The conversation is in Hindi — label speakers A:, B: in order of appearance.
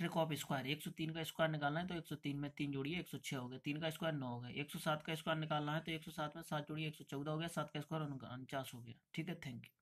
A: और को आप स्क्वायर एक सौ तीन का स्क्वायर निकालना है तो एक सौ तीन में तीन जोड़िए एक सौ छः हो गया तीन का स्क्वायर नौ हो गया एक सौ सात का स्क्वायर निकालना है तो एक सौ सात में सात जोड़िए एक सौ चौदह हो गया सात का स्क्वायर उनचास हो गया ठीक है थैंक यू